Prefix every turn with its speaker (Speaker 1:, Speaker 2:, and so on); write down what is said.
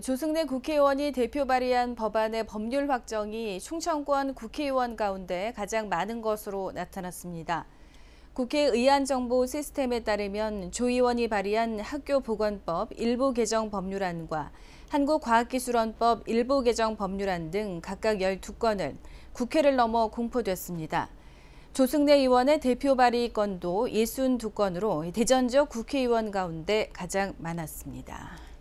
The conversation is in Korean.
Speaker 1: 조승래 국회의원이 대표 발의한 법안의 법률 확정이 충청권 국회의원 가운데 가장 많은 것으로 나타났습니다. 국회의안 정보 시스템에 따르면 조 의원이 발의한 학교보건법 일부 개정 법률안과 한국과학기술원법 일부 개정 법률안 등 각각 12건은 국회를 넘어 공포됐습니다. 조승래 의원의 대표 발의 건도 62건으로 대전 지역 국회의원 가운데 가장 많았습니다.